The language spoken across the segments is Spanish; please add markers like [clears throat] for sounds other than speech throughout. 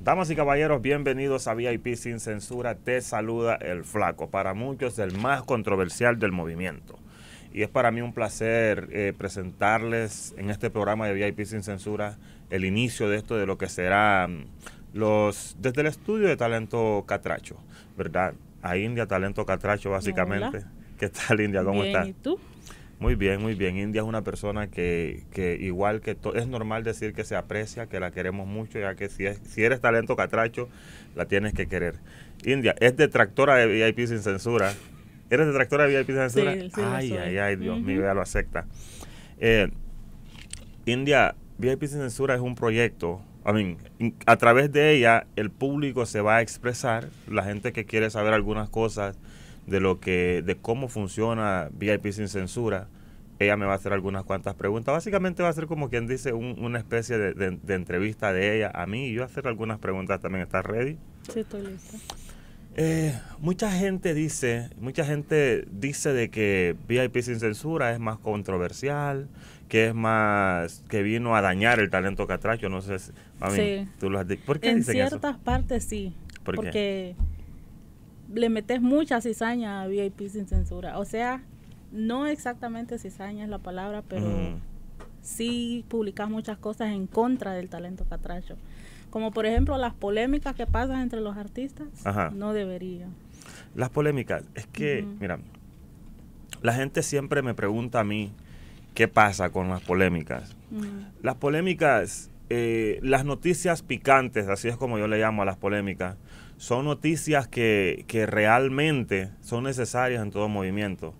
Damas y caballeros, bienvenidos a VIP Sin Censura. Te saluda el Flaco, para muchos el más controversial del movimiento. Y es para mí un placer eh, presentarles en este programa de VIP Sin Censura el inicio de esto, de lo que será los desde el estudio de Talento Catracho, ¿verdad? A India Talento Catracho, básicamente. ¿Qué tal, India? ¿Cómo estás? ¿Y tú? Muy bien, muy bien. India es una persona que, que igual que todo, es normal decir que se aprecia, que la queremos mucho, ya que si, si eres talento catracho, la tienes que querer. India es detractora de VIP sin censura. ¿Eres detractora de VIP sin censura? ay, ay, ay, Dios mío, lo acepta. Eh, India, VIP sin censura es un proyecto. a través de ella, el público se va a expresar, la gente que quiere saber algunas cosas de lo que, de cómo funciona VIP sin censura. Ella me va a hacer algunas cuantas preguntas. Básicamente va a ser como quien dice una especie de, entrevista de ella a mí y yo hacer algunas preguntas también. ¿Estás ready? Sí, estoy lista. Eh, mucha gente dice, mucha gente dice de que VIP sin censura es más controversial, que es más que vino a dañar el talento catracho. No sé, si, tú lo has dicho. en ciertas partes sí. porque qué? le metes mucha cizaña a VIP sin censura. O sea, no exactamente cizaña es la palabra, pero mm. sí publicas muchas cosas en contra del talento catracho. Como por ejemplo las polémicas que pasan entre los artistas, no debería. Las polémicas, es que, mira, la gente siempre me pregunta a mí qué pasa con las polémicas. Las polémicas, eh, las noticias picantes, así es como yo le llamo a las polémicas, son noticias que, realmente son necesarias en todo movimiento.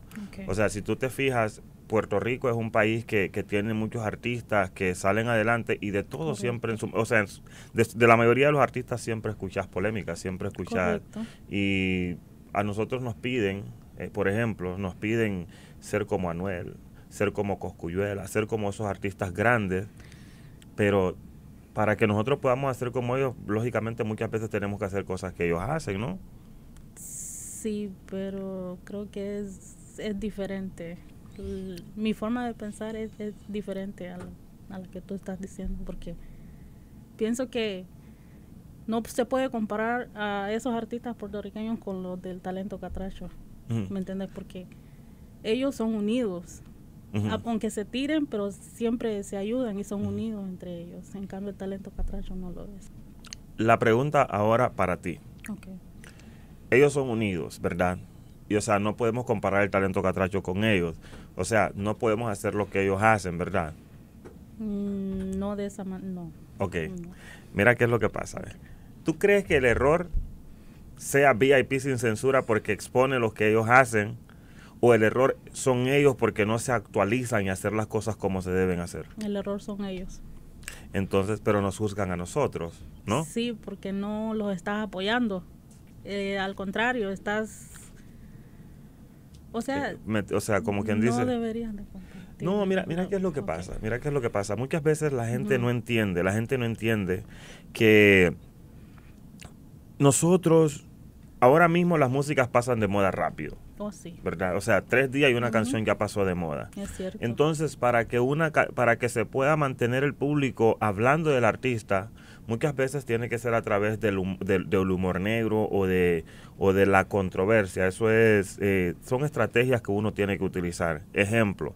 O sea, si tú te fijas, Puerto Rico es un país que, tiene muchos artistas que salen adelante y de todo siempre, o sea, de, la mayoría de los artistas siempre escuchas polémicas, siempre escuchas. Y a nosotros nos piden, eh, por ejemplo, nos piden ser como Anuel, ser como Coscuyuela, ser como esos artistas grandes, pero para que nosotros podamos hacer como ellos, lógicamente muchas veces tenemos que hacer cosas que ellos hacen, ¿no? Sí, pero creo que es, es diferente. Mi forma de pensar es, diferente a la, que tú estás diciendo, porque pienso que no se puede comparar a esos artistas puertorriqueños con los del talento catracho. ¿Me entiendes? Porque ellos son unidos. Aunque se tiren, pero siempre se ayudan y son unidos entre ellos. En cambio, el talento catracho no lo es. La pregunta ahora para ti. Ellos son unidos, ¿verdad? Y o sea, no podemos comparar el talento catracho con ellos. O sea, no podemos hacer lo que ellos hacen, ¿verdad? Mm, no de esa manera, no. Ok. Mira qué es lo que pasa. ¿Tú crees que el error sea VIP sin censura porque expone lo que ellos hacen? o el error son ellos porque no se actualizan y hacer las cosas como se deben hacer. El error son ellos. Entonces, pero nos juzgan a nosotros, ¿no? Sí, porque no los estás apoyando. Eh, al contrario, estás... O sea, eh, como quien no Deberían de no, mira, mira qué es lo que pasa, mira qué es lo que pasa. Muchas veces la gente no entiende, la gente no entiende que nosotros, ahora mismo las músicas pasan de moda rápido. Oh, ¿Verdad? O sea, tres días y una canción ya pasó de moda. Entonces, para que, una, para que se pueda mantener el público hablando del artista, muchas veces tiene que ser a través del, humor negro o de, o de la controversia. Eso es, eh, son estrategias que uno tiene que utilizar. Ejemplo,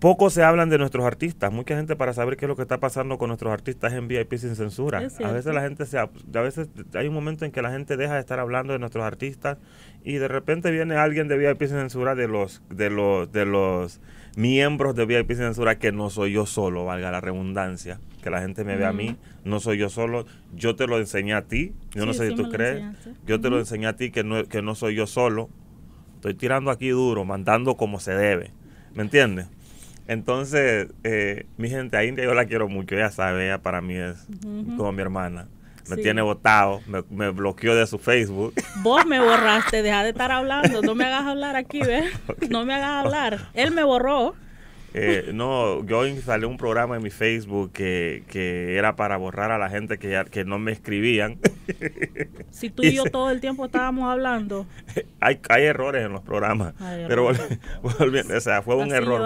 poco se hablan de nuestros artistas. Mucha gente para saber qué es lo que está pasando con nuestros artistas en VIP sin censura. A veces la gente se, a veces hay un momento en que la gente deja de estar hablando de nuestros artistas y de repente viene alguien de VIP sin censura de los de los de los miembros de VIP sin censura que no soy yo solo, valga la redundancia, que la gente me ve a mí, no soy yo solo. Yo te lo enseñé a ti. Yo no sé si tú crees. Yo te lo enseñé a ti que no que no soy yo solo. Estoy tirando aquí duro, mandando como se debe. ¿Me entiendes? Entonces, eh, mi gente, a India yo la quiero mucho, ella sabe, ella para mí es como mi hermana. Me tiene votado, me, bloqueó de su Facebook. Vos me borraste, deja de estar hablando, no me hagas hablar aquí, ¿ves? [laughs] No me hagas hablar. Él me borró. Eh, no, yo instalé un programa en mi Facebook que, que era para borrar a la gente que, que no me escribían. [laughs] Si tú y, yo todo el tiempo estábamos hablando. [laughs] Hay, hay errores en los programas. pero [laughs] volviendo, o sea, fue un error.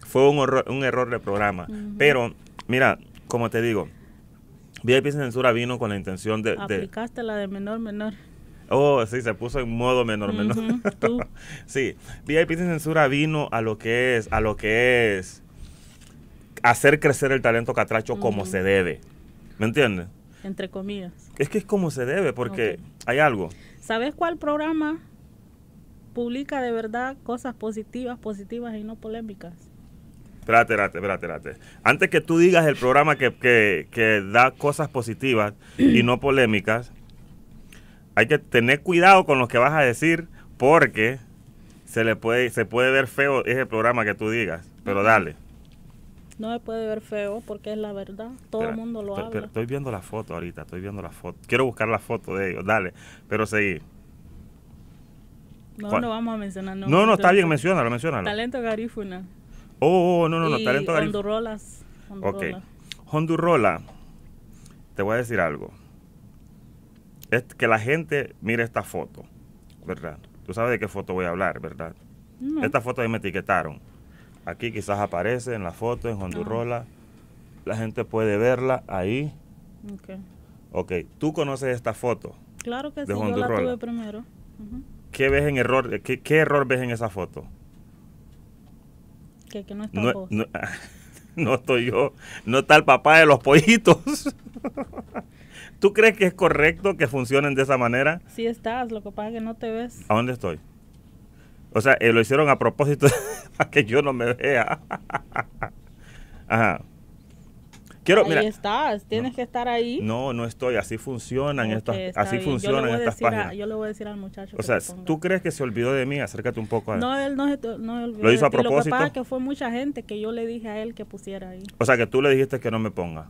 Fue un, error de programa. Pero, mira, como te digo, VIP Censura vino con la intención de... Aplicaste la de menor, menor. Oh, sí, se puso en modo menor, menor. [laughs] sí, VIP de censura vino a lo que es, a lo que es hacer crecer el talento catracho como se debe. ¿Me entiendes? Entre comillas. Es que es como se debe, porque hay algo. ¿Sabes cuál programa publica de verdad cosas positivas, positivas y no polémicas? Espérate, espérate, espérate, Antes que tú digas el programa que, que da cosas positivas y no polémicas, hay que tener cuidado con lo que vas a decir porque se le puede se puede ver feo ese programa que tú digas, pero dale. No me puede ver feo porque es la verdad, todo el mundo lo estoy viendo la foto ahorita, estoy viendo la foto. Quiero buscar la foto de ellos, dale, pero seguí. No, no vamos a mencionar No, no, no está bien, menciónalo, menciona Talento Garífuna. Oh, no, no, no, talento Garífuna. Ok. Hondurola, te voy a decir algo es que la gente mire esta foto, ¿verdad? Tú sabes de qué foto voy a hablar, ¿verdad? Esta foto ahí me etiquetaron. Aquí quizás aparece en la foto, en Hondurola. Ah. La gente puede verla ahí. Okay. Ok, tú conoces esta foto. Claro que sí, yo la tuve primero. ¿Qué ves en error? Qué, error ves en esa foto? Que, no está no, no, [laughs] no, estoy yo, no está el papá de los pollitos. [laughs] ¿Tú crees que es correcto que funcionen de esa manera? Sí estás, lo que pasa es que no te ves. ¿A dónde estoy? O sea, eh, lo hicieron a propósito [laughs] para que yo no me vea. [laughs] Ajá. Quiero, ahí estás, tienes que estar ahí. No, no estoy, así funcionan estas, así funcionan estas páginas. yo le voy a decir al muchacho. O sea, ¿tú crees que se olvidó de mí? Acércate un poco a él. No, él no, no olvidó. Lo hizo a propósito. Lo que pasa es que fue mucha gente que yo le dije a él que pusiera ahí. O sea, que tú le dijiste que no me ponga.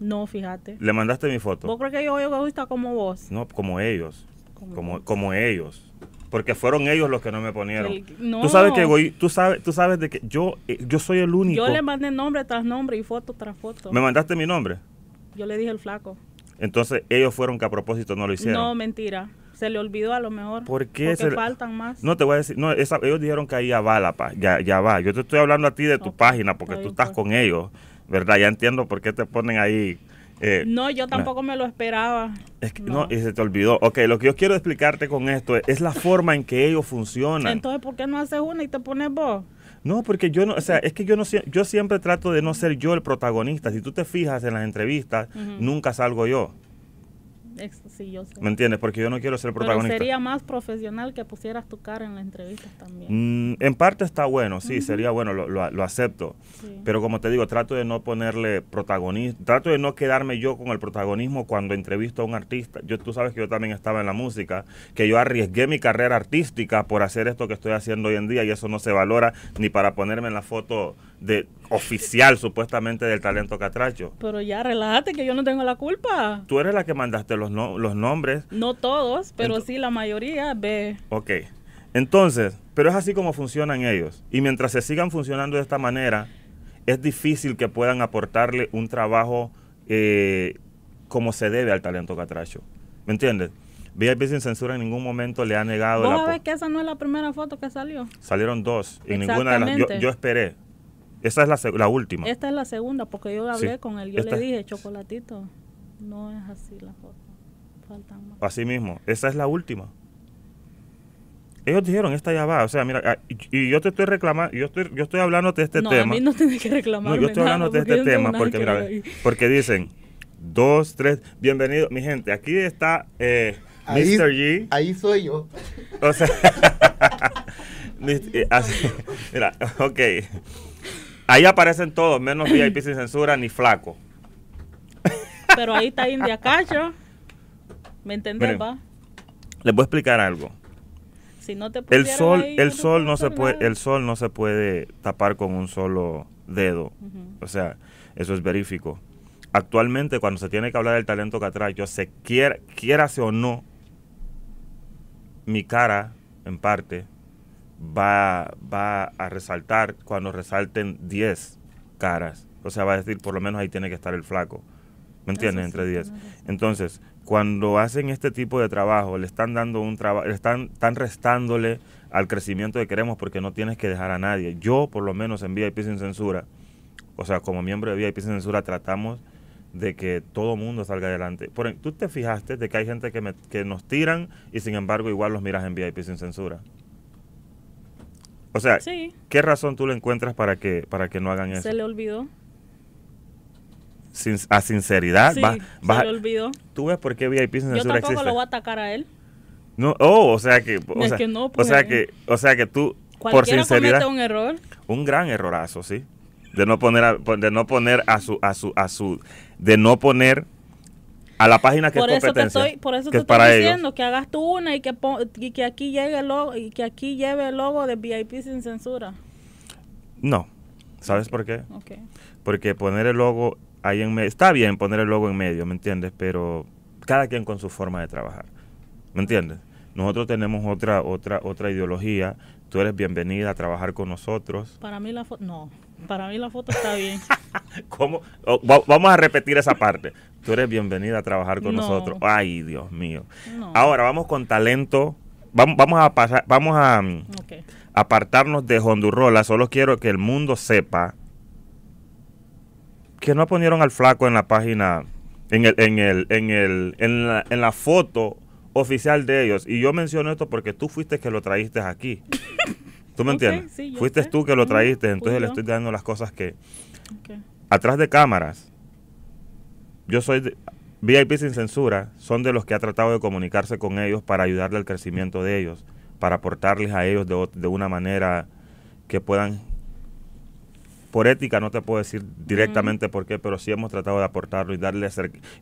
No, fíjate. ¿Le mandaste mi foto? ¿Vos crees que yo egoísta como vos? No, como ellos. Como, como, ellos. Porque fueron ellos los que no me ponieron. Tú sabes que voy? tú sabes, tú sabes de que yo, eh, yo soy el único. Yo le mandé nombre tras nombre y foto tras foto. ¿Me mandaste mi nombre? Yo le dije el flaco. Entonces ellos fueron que a propósito no lo hicieron. No, mentira. Se le olvidó a lo mejor. ¿Por qué? Porque se faltan más. No, te voy a decir. No, ellos dijeron que ahí ya va la paz. Ya, ya va. Yo te estoy hablando a ti de tu página porque tú estás pues. con ellos. ¿verdad? Ya entiendo por qué te ponen ahí. Eh, no, yo ah, tampoco me lo esperaba. no. y se te olvidó. Ok, lo que yo quiero explicarte con esto es, la forma en que ellos funcionan. Entonces, ¿por qué no haces una y te pones vos? No, porque yo no, o sea, es que yo no yo siempre trato de no ser yo el protagonista. Si tú te fijas en las entrevistas, nunca salgo yo. ¿Me entiendes? Porque yo no quiero ser protagonista. sería más profesional que pusieras tu cara en las entrevistas también. Mm, en parte está bueno, sí, sería bueno, lo, acepto. Pero como te digo, trato de no ponerle protagonismo, trato de no quedarme yo con el protagonismo cuando entrevisto a un artista. Yo, tú sabes que yo también estaba en la música, que yo arriesgué mi carrera artística por hacer esto que estoy haciendo hoy en día y eso no se valora ni para ponerme en la foto de oficial supuestamente del talento catracho. Pero ya relájate que yo no tengo la culpa. Tú eres la que mandaste los, los nombres. No todos, pero sí la mayoría. Ve. Ok. Entonces, pero es así como funcionan ellos. Y mientras se sigan funcionando de esta manera, es difícil que puedan aportarle un trabajo eh, como se debe al talento catracho. ¿Me entiendes? VIP sin censura en ningún momento le ha negado ¿Vos la. que esa no es la primera foto que salió? Salieron dos. Y ninguna de las. Yo, yo esperé. Esa es la, la, última. Esta es la segunda, porque yo hablé con él, yo le dije, chocolatito, no es así la foto. Faltan más. Así mismo, esa es la última ellos dijeron esta ya va o sea mira ah, y yo te estoy reclamando yo estoy yo estoy hablando de este no, tema a mí no tienes que reclamar yo estoy hablando de este tema porque mira porque dicen dos tres bienvenido mi gente aquí está eh, Mr. G ahí soy yo o sea [laughs] eh, mira ok Ahí aparecen todos, menos VIP sin censura ni flaco. Pero ahí está India Cacho. ¿Me entendés, va? Les voy a explicar algo. Si el sol, el no sol no se puede, el sol no se puede tapar con un solo dedo. O sea, eso es verífico. Actualmente, cuando se tiene que hablar del talento que atrae, yo sé, quiera, o no, mi cara, en parte, va, va a resaltar cuando resalten 10 caras. O sea, va a decir, por lo menos ahí tiene que estar el flaco. ¿Me entiendes? Entre 10. Entonces, cuando hacen este tipo de trabajo, le están dando un trabajo, están, están restándole al crecimiento que queremos porque no tienes que dejar a nadie. Yo, por lo menos en VIP Sin Censura, o sea, como miembro de VIP Sin Censura, tratamos de que todo mundo salga adelante. Por, Tú te fijaste de que hay gente que, me, que nos tiran y sin embargo igual los miras en VIP Sin Censura. O sea, ¿qué razón tú le encuentras para que, para que no hagan eso? Se le olvidó. a sinceridad, va, se le olvidó. ¿Tú ves por qué VIP sin Yo tampoco lo voy a atacar a él. No, oh, o sea que, o, sea, que o sea pues. que, o sea que tú, por sinceridad, un error, un gran errorazo, sí, de no poner, a, de no poner a su, a su, a su, de no poner a la página que por eso Te estoy, por eso te estoy diciendo que hagas tú una y que, y que aquí llegue el logo, y que aquí lleve el logo de VIP sin censura. No. ¿Sabes por qué? Porque poner el logo ahí en medio, está bien poner el logo en medio, ¿me entiendes? Pero cada quien con su forma de trabajar. ¿Me entiendes? Nosotros tenemos otra otra otra ideología. Tú eres bienvenida a trabajar con nosotros. Para mí la foto no, para mí la foto está bien. [laughs] Oh, vamos a repetir esa parte tú eres bienvenida a trabajar con nosotros. Ay, Dios mío. Ahora vamos con talento. Vamos, a pasar, vamos a mm, apartarnos de hondurrola Solo quiero que el mundo sepa que no ponieron al flaco en la página, en el, en el, en el, en la, en la foto oficial de ellos. Y yo menciono esto porque tú fuiste que lo trajiste aquí. ¿Tú me entiendes? fuiste tú que lo trajiste, entonces le estoy dando las cosas que... Atrás de cámaras, yo soy de, VIP sin censura, son de los que ha tratado de comunicarse con ellos para ayudarle al crecimiento de ellos, para aportarles a ellos de, una manera que puedan por ética no te puedo decir directamente por qué, pero sí hemos tratado de aportarlo y darle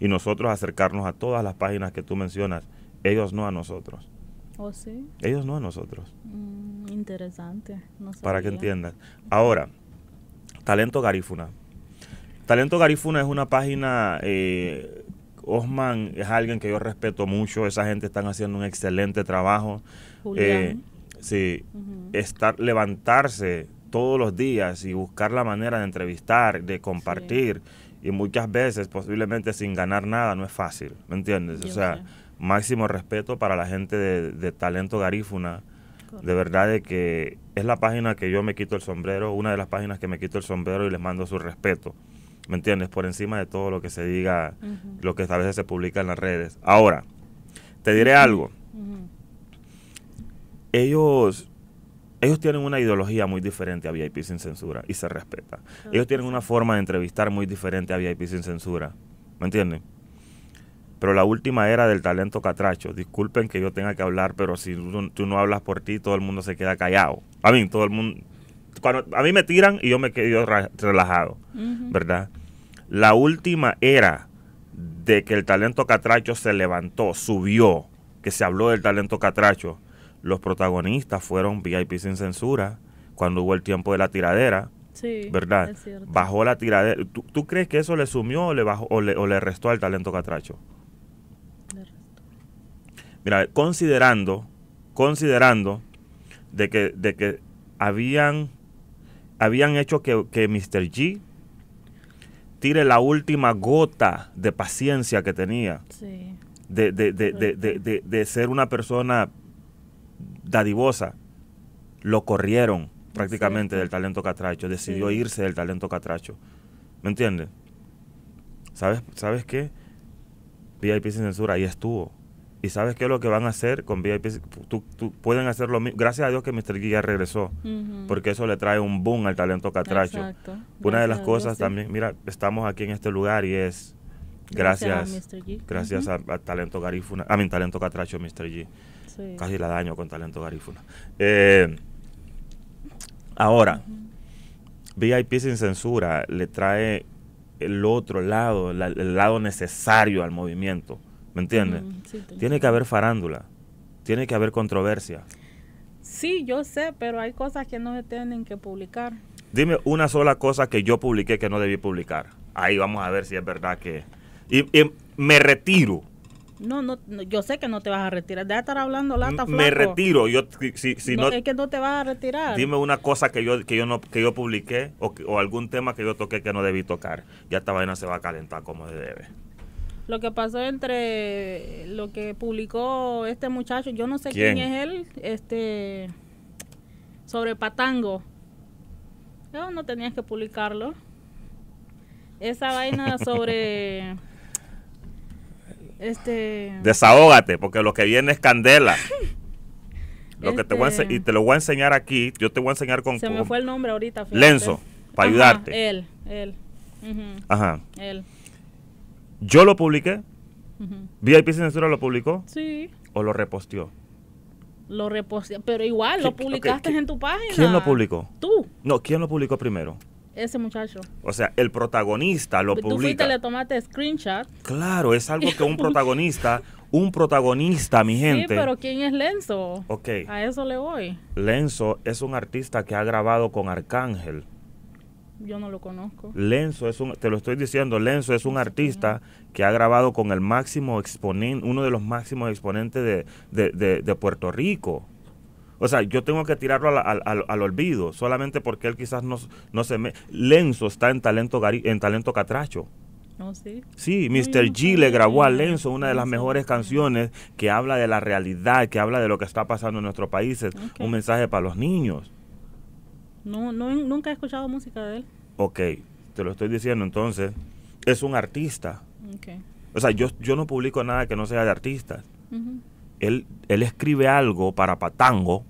y nosotros acercarnos a todas las páginas que tú mencionas, ellos no a nosotros. ¿O ¿Oh, sí? Ellos no a nosotros. Mm, interesante. Para que entiendas. Ahora, talento garífuna. Talento Garifuna es una página, eh, Osman es alguien que yo respeto mucho, esa gente están haciendo un excelente trabajo. Eh, sí, estar, levantarse todos los días y buscar la manera de entrevistar, de compartir. Y muchas veces, posiblemente sin ganar nada, no es fácil, ¿me entiendes? o sea, máximo respeto para la gente de, Talento Garífuna. De verdad de que es la página que yo me quito el sombrero, una de las páginas que me quito el sombrero y les mando su respeto. ¿me entiendes? Por encima de todo lo que se diga, lo que a veces se publica en las redes. Ahora, te diré algo. Ellos ellos tienen una ideología muy diferente a VIP sin censura y se respeta. Ah, ellos tienen una forma de entrevistar muy diferente a VIP sin censura. ¿Me entiendes? Pero la última era del talento catracho. Disculpen que yo tenga que hablar, pero si tú no hablas por ti, todo el mundo se queda callado. A mí, todo el mundo, cuando a mí me tiran y yo me quedo relajado, ¿verdad? La última era de que el talento catracho se levantó, subió, que se habló del talento catracho. Los protagonistas fueron VIP sin censura cuando hubo el tiempo de la tiradera. ¿Verdad? Bajó la tiradera. ¿Tú, crees que eso le sumió o le, bajó, o le, restó al talento catracho? Le Mira, considerando, considerando de que, de que habían habían hecho que, Mr. G tire la última gota de paciencia que tenía. De, ser una persona dadivosa. Lo corrieron prácticamente del talento catracho. Decidió irse del talento catracho. ¿Me entiendes? ¿Sabes, ¿Sabes qué? VIP sin censura ahí estuvo y sabes qué es lo que van a hacer con VIP. Tú, pueden hacer lo mismo. Gracias a Dios que Mr. ya regresó, porque eso le trae un boom al talento catracho. Una de las cosas también, mira, estamos aquí en este lugar y es gracias, gracias a, talento garífuna, a mi talento catracho, Mr. G. Casi la daño con talento garífuna. Eh, ahora, VIP sin censura le trae el otro lado, el lado necesario al movimiento ¿Me entiendes? Mm, tiene que haber farándula, tiene que haber controversia. Sí, yo sé, pero hay cosas que no se tienen que publicar. Dime una sola cosa que yo publiqué que no debí publicar. Ahí vamos a ver si es verdad que... Y, me retiro. No, no, yo sé que no te vas a retirar. Deja estar hablando lata, flaco. Me retiro. Yo, si, no, es que no te vas a retirar. Dime una cosa que yo, yo, no, que yo publiqué o, o algún tema que yo toqué que no debí tocar. Ya esta vaina se va a calentar como se debe lo que pasó entre lo que publicó este muchacho, yo no sé quién, es él, este sobre Patango. No, no tenías que publicarlo. Esa vaina sobre [laughs] este Desahógate, porque lo que viene es candela. Lo que te este y te lo voy a enseñar aquí, yo te voy a enseñar con Se me fue el nombre ahorita, Lenzo, para ayudarte. Él, él. Ajá. Él. Yo lo publiqué. VIP Censura lo publicó. Sí. O lo reposteó. Lo reposteó. Pero igual, lo publicaste en tu página. ¿Quién lo publicó? Tú. No, ¿quién lo publicó primero? Ese muchacho. O sea, el protagonista lo publicó. publica. Tú fuiste le tomaste screenshot. Claro, es algo que un [laughs] protagonista, un protagonista, mi gente. Sí, pero ¿quién es Lenzo? Ok. A eso le voy. Lenzo es un artista que ha grabado con Arcángel yo no lo conozco. Lenzo es un, te lo estoy diciendo, Lenzo es un artista que ha grabado con el máximo exponente, uno de los máximos exponentes de, de, Puerto Rico. O sea, yo tengo que tirarlo al, al, al, olvido, solamente porque él quizás no, no se me... Lenzo está en talento, en talento catracho. No oh, sí. sí, Mr. G le grabó a Lenzo una de las mejores canciones que habla de la realidad, que habla de lo que está pasando en nuestro país, es un mensaje para los niños. No, no, nunca he escuchado música de él. Ok, te lo estoy diciendo entonces. Es un artista. Okay. O sea, yo, yo no publico nada que no sea de artistas. él, él escribe algo para Patango.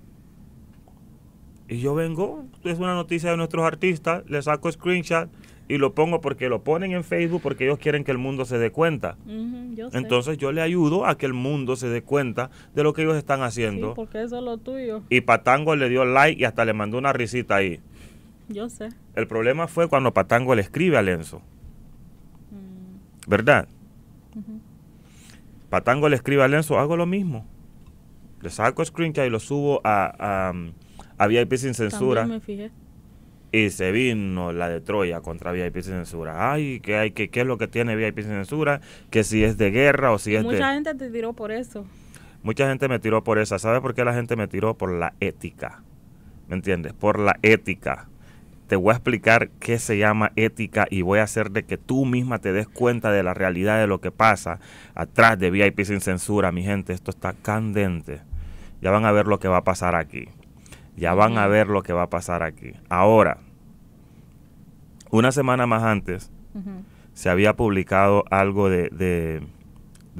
Y yo vengo, es una noticia de nuestros artistas, le saco screenshot, y lo pongo porque lo ponen en Facebook porque ellos quieren que el mundo se dé cuenta. Entonces yo le ayudo a que el mundo se dé cuenta de lo que ellos están haciendo. porque eso es lo tuyo. Y Patango le dio like y hasta le mandó una risita ahí. Yo sé. El problema fue cuando Patango le escribe a Lenzo. Mm. ¿Verdad? Patango le escribe a Lenzo, hago lo mismo. Le saco screenshot y lo subo a, VIP sin censura. me fijé y se vino la de Troya contra VIP Censura. Ay, hay qué es lo que tiene VIP Censura, que si es de guerra o si es mucha Mucha gente te tiró por eso. Mucha gente me tiró por esa. ¿Sabes por qué la gente me tiró por la ética? ¿Me entiendes? Por la ética. Te voy a explicar qué se llama ética y voy a hacer de que tú misma te des cuenta de la realidad de lo que pasa atrás de VIP sin censura, mi gente. Esto está candente. Ya van a ver lo que va a pasar aquí. Ya van a ver lo que va a pasar aquí. Ahora, una semana más antes, se había publicado algo de,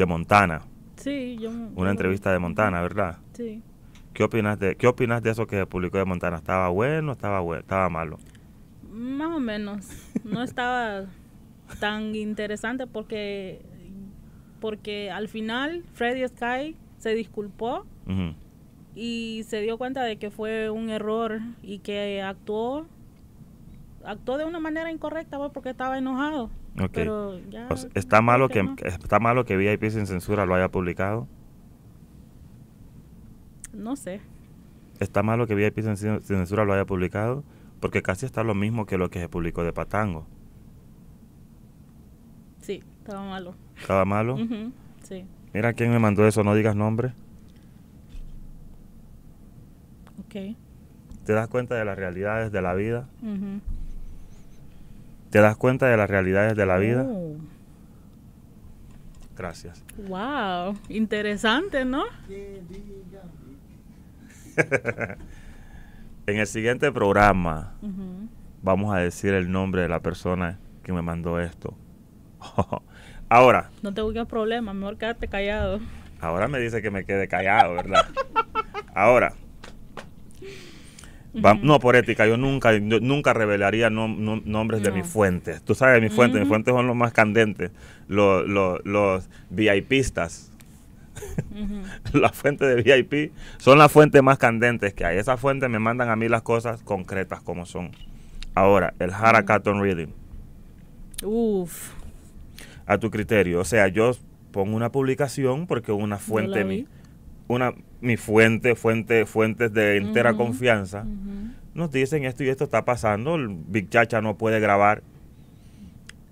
Montana. Sí, yo... Una entrevista de Montana, ¿verdad? Sí. ¿Qué opinas, de, ¿Qué opinas de eso que se publicó de Montana? ¿Estaba bueno estaba, estaba malo? Más o menos. No estaba [laughs] tan interesante porque, porque al final Freddy Sky se disculpó y se dio cuenta de que fue un error y que actuó actuó de una manera incorrecta pues, porque estaba enojado. está malo que, está malo que VIP sin censura lo haya publicado. No sé. Está malo que VIP sin censura lo haya publicado porque casi está lo mismo que lo que se publicó de Patango. Sí, estaba malo. Estaba malo. Sí. Mira quién me mandó eso, no digas nombre. Te das cuenta de las realidades de la vida. Te das cuenta de las realidades de la vida. Oh. Gracias. Wow, interesante, ¿no? [laughs] en el siguiente programa vamos a decir el nombre de la persona que me mandó esto. [laughs] Ahora. No te busques problemas, mejor quedarte callado. Ahora me dice que me quede callado, ¿verdad? [laughs] Ahora. No por ética, yo nunca, nunca revelaría nombres de mis fuentes. Tú sabes, mis fuentes, mis fuentes son los más candentes, los, los, VIPistas. las [laughs] fuentes de VIP son las fuentes más candentes que hay. Esas fuentes me mandan a mí las cosas concretas como son. Ahora, el Harakaton Reading. Uf. A tu criterio. O sea, yo pongo una publicación porque una fuente mía. Una, mi fuente, fuente, fuentes de entera confianza, nos dicen esto y esto está pasando, el Big Chacha no puede grabar,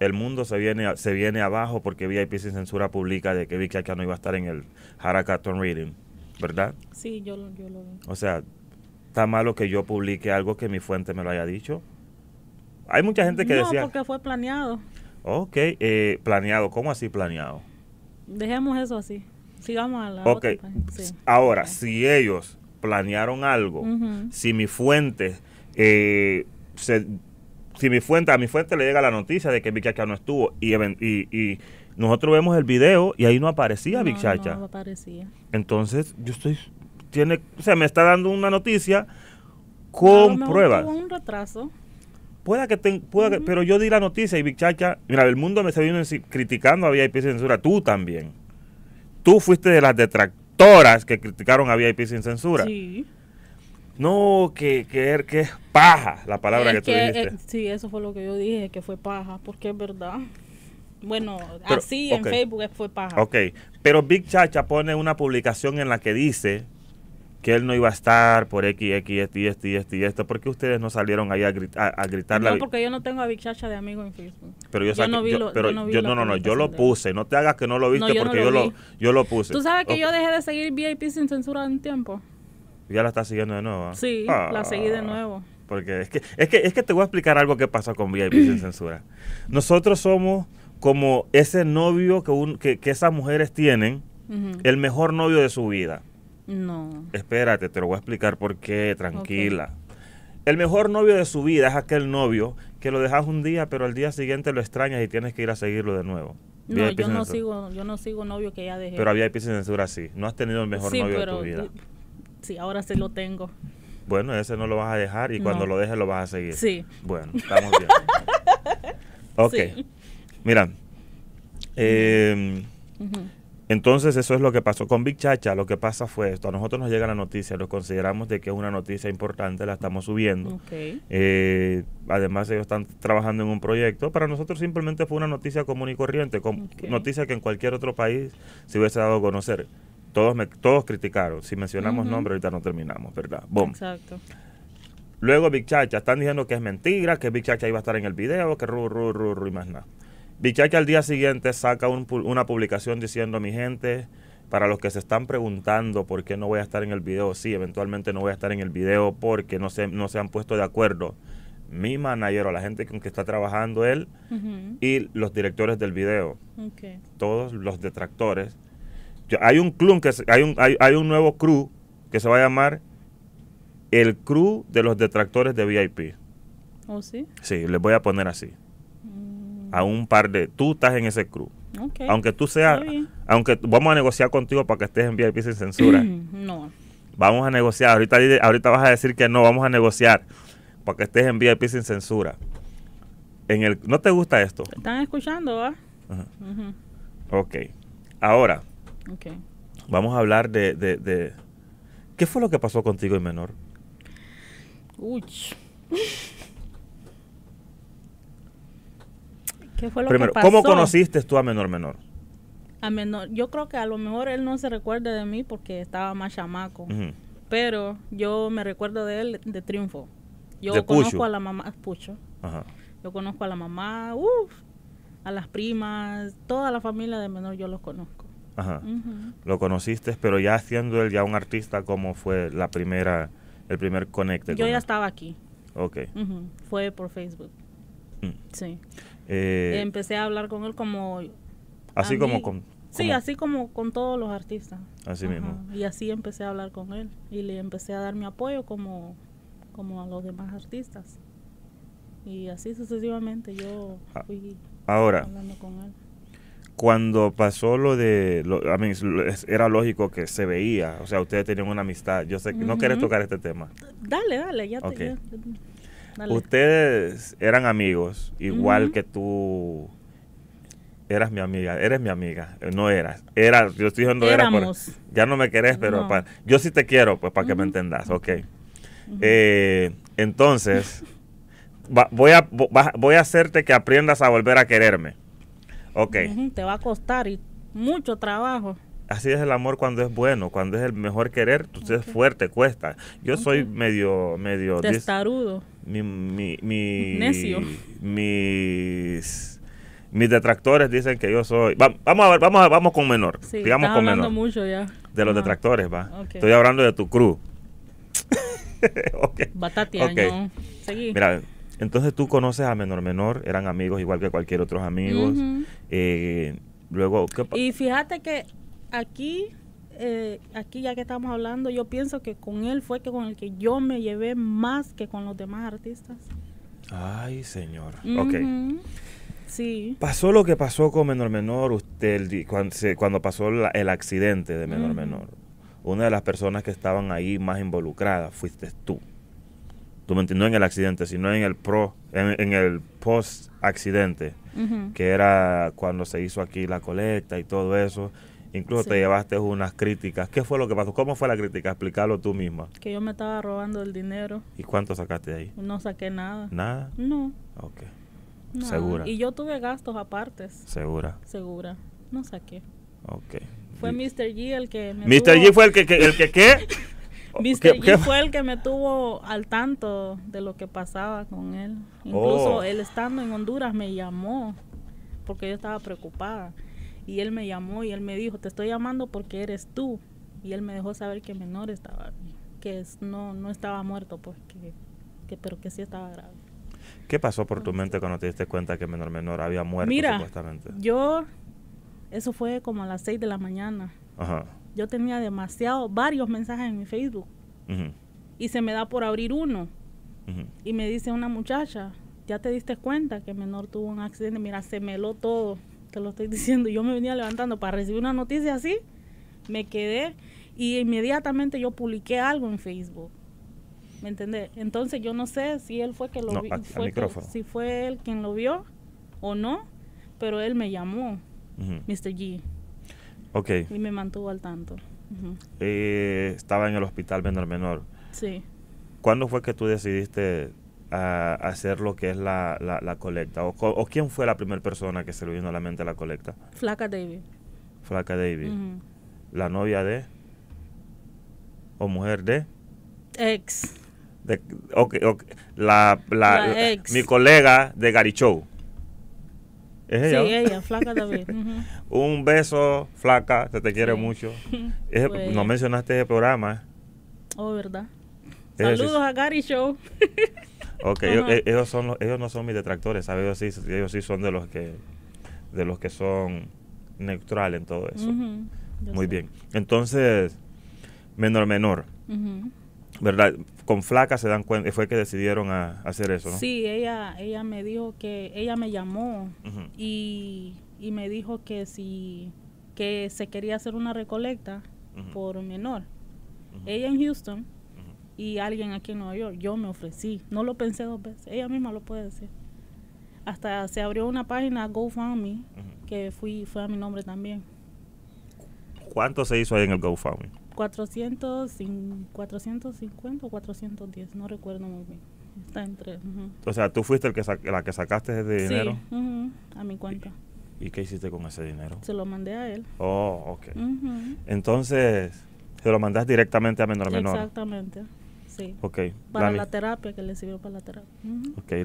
el mundo se viene, se viene abajo porque VIP sin censura pública de que Big Chacha no iba a estar en el Harakaton Reading, ¿verdad? Sí, yo, lo veo O sea, está malo que yo publique algo que mi fuente me lo haya dicho. Hay mucha gente que no, porque fue planeado. Ok, eh, planeado, ¿cómo así planeado? Dejemos eso así. Sigamos la otra. Ahora, si ellos planearon algo, si mi fuente eh, si mi fuente, a mi fuente le llega la noticia de que Big Chacha no estuvo y, y, nosotros vemos el video y ahí no aparecía Big Chacha. No aparecía. Entonces, yo estoy, tiene, o sea, me está dando una noticia con pruebas. un retraso. Pueda que ten, pueda que, pero yo di la noticia y Big Chacha, mira, el mundo me está vino criticando a de Censura, tú también tú fuiste de las detractoras que criticaron a VIP sin censura. Sí. No, que, que, es paja la palabra que tú eh, sí, eso fue lo que yo dije, que fue paja, porque es verdad. Bueno, así en Facebook fue paja. Ok, pero Big Chacha pone una publicación en la que dice que él no iba a estar por X, X, esto y este, y esto y esto. ¿Por qué ustedes no salieron ahí a, gritarle? a, a No, porque yo no tengo a Bichacha de amigo en Facebook. Pero yo, no vi lo, pero yo no, no, no, yo lo puse. No te hagas que no lo viste porque yo, lo, yo lo puse. Tú sabes que yo dejé de seguir VIP sin censura un tiempo. ¿Ya la estás siguiendo de nuevo? ¿ah? Sí, la ah, seguí de nuevo. Porque es que, es que es que te voy a explicar algo que pasó con VIP sin [clears throat] censura. Nosotros somos como ese novio que, que, que esas mujeres tienen, el mejor novio de su vida no. Espérate, te lo voy a explicar por qué, tranquila. El mejor novio de su vida es aquel novio que lo dejas un día, pero al día siguiente lo extrañas y tienes que ir a seguirlo de nuevo. No, yo no, sigo, yo no sigo novio que ya dejé. Pero había de censura, sí. No has tenido el mejor novio de tu vida. Sí, ahora sí lo tengo. Bueno, ese no lo vas a dejar y cuando lo dejes lo vas a seguir. Sí. Bueno, estamos bien. [laughs] ok. Mira, eh, entonces eso es lo que pasó con Big Chacha. Lo que pasa fue esto. A nosotros nos llega la noticia, lo consideramos de que es una noticia importante, la estamos subiendo. Eh, además ellos están trabajando en un proyecto. Para nosotros simplemente fue una noticia común y corriente, noticia que en cualquier otro país se hubiese dado a conocer. Todos, todos criticaron. Si mencionamos nombres, ahorita no terminamos, ¿verdad? Exacto. Luego Big Chacha, están diciendo que es mentira, que Big Chacha iba a estar en el video, que ru, ru, ru, ru y más nada que al día siguiente saca una publicación diciendo, mi gente, para los que se están preguntando por qué no voy a estar en el video, sí, eventualmente no voy a estar en el video porque no se, no se han puesto de acuerdo mi manager la gente con que está trabajando él y los directores del video. Todos los detractores. hay un club que hay un hay, un nuevo crew que se va a llamar el crew de los detractores de VIP. ¿Oh sí? Sí, les voy a poner así a un par de... Tú estás en ese crew. Aunque tú seas... Aunque vamos a negociar contigo para que estés en VIP sin censura. [clears throat] no. Vamos a negociar. Ahorita, ahorita vas a decir que no, vamos a negociar para que estés en VIP sin censura. En el, ¿No te gusta esto? Están escuchando, ¿va? Ok. Ahora, vamos a hablar de, ¿Qué fue lo que pasó contigo y menor? Uy. que ¿cómo conociste tú a Menor Menor? A Menor, yo creo que a lo mejor él no se recuerda de mí porque estaba más chamaco. Pero yo me recuerdo de él de triunfo. Yo conozco a la mamá, Pucho. Yo conozco a la mamá, uff, a las primas, toda la familia de menor yo los conozco. Ajá. Lo conociste, pero ya siendo él ya un artista, ¿cómo fue la primera, el primer conecte? Yo ya estaba aquí. Ok. Fue por Facebook. Mm. Sí. Eh, empecé a hablar con él como... Así como con... Sí, así como con todos los artistas. Así mismo. Y así empecé a hablar con él y le empecé a dar mi apoyo como, como a los demás artistas. Y así sucesivamente yo ah, fui Ahora, hablando con él. Cuando pasó lo de, a era lógico que se veía, o sea, ustedes tenían una amistad. Yo sé que no quieres tocar este tema. Dale, dale, ya te. Ustedes eran amigos, igual que tú eras mi amiga, eres mi amiga, no eras, era, yo estoy diciendo era, por, ya no me querés, pero yo sí te quiero, pues para que me entendas, ok. Eh, entonces, voy, a, voy a hacerte que aprendas a volver a quererme, ok. Te va a costar y mucho trabajo así es el amor cuando es bueno, cuando es el mejor querer, tú eres fuerte, cuesta. Yo soy medio, medio... Testarudo. Mi, Necio. Mis, mis detractores dicen que yo soy... vamos a ver, vamos, vamos con menor. Sí, digamos hablando mucho ya. De los detractores, va. Estoy hablando de tu crew. Batati. [laughs] Okay. Seguí. Mira, entonces tú conoces a Menor Menor, eran amigos igual que cualquier otro amigo. Eh, luego, Y fíjate que aquí, eh, aquí ya que estamos hablando, yo pienso que con él fue que con el que yo me llevé más que con los demás artistas. Ay, señor. Ok. Sí. Pasó lo que pasó con Menor Menor, usted, cuando, cuando pasó el accidente de Menor Menor. Una de las personas que estaban ahí más involucradas fuiste tú. Tú me no en el accidente, sino en el pro, en, el post accidente, que era cuando se hizo aquí la colecta y todo eso. Incluso te llevaste unas críticas. ¿Qué fue lo que pasó? ¿Cómo fue la crítica? Explícalo tú misma. Que yo me estaba robando el dinero. ¿Y cuánto sacaste de ahí? No saqué nada. ¿Nada? No. Ok. Y yo tuve gastos aparte Segura. Segura. No saqué. Ok. Fue Mr. G el que me Mr. G fue el que, qué? [laughs] Oh, Mr. G fue el que me tuvo al tanto de lo que pasaba con él. Incluso oh. él estando en Honduras me llamó porque yo estaba preocupada. Y él me llamó y él me dijo, te estoy llamando porque eres tú. Y él me dejó saber que menor estaba, que es, no, no estaba muerto, pero que sí estaba grave. ¿Qué pasó por tu mente cuando te diste cuenta que menor menor había muerto Mira, Yo, eso fue como a las 6 de la mañana. Yo tenía demasiado, varios mensajes en mi Facebook. Y se me da por abrir uno. Y me dice una muchacha, ya te diste cuenta que menor tuvo un accidente, mira, se meló todo te lo estoy [laughs] diciendo, yo me venía levantando para recibir una noticia así, me quedé y inmediatamente yo publiqué algo en Facebook. ¿Me entendés? Entonces yo no sé si él fue que lo si fue él quien lo vio o no, pero él me llamó, Mr. G. Ok. Y me mantuvo al tanto. Eh, estaba en el hospital menor menor. Sí. ¿Cuándo fue que tú decidiste a hacer lo que es la, la, colecta? O, quién fue la primera persona que se le vino a la mente la colecta? Flaca David. Flaca David. La novia de... O mujer de... Ex. La, la, Mi colega de Gary ¿Es ella, flaca [laughs] Un beso, flaca, se te quiere mucho. [laughs] Pues. no mencionaste ese programa. Oh, ¿verdad? Saludos a Gary Show. [laughs] Ok, ellos, son ellos no son mis detractores, ¿sabes? Ellos sí, ellos sí son de los que de los que son neutrales en todo eso. Muy bien. Entonces, menor menor. ¿Verdad? Con Flaca se dan cuenta, fue que decidieron hacer eso, ¿no? Sí, ella ella me dijo que ella me llamó y, y me dijo que si que se quería hacer una recolecta por menor. Ella en Houston y alguien aquí en Nueva York. Yo me ofrecí, no lo pensé dos veces, ella misma lo puede decir. Hasta se abrió una página GoFundMe, que fui, fue a mi nombre también. ¿Cuánto se hizo ahí en el GoFundMe? Cuatrocientos 450 o 410, no recuerdo muy bien. Está entre. O sea, tú fuiste el que la que sacaste ese dinero. a mi cuenta. ¿Y, qué hiciste con ese dinero? Se lo mandé a él. Oh, ok. Entonces, se lo mandas directamente a menor menor. Exactamente. Sí. Para la, terapia, que le sirvió para la terapia.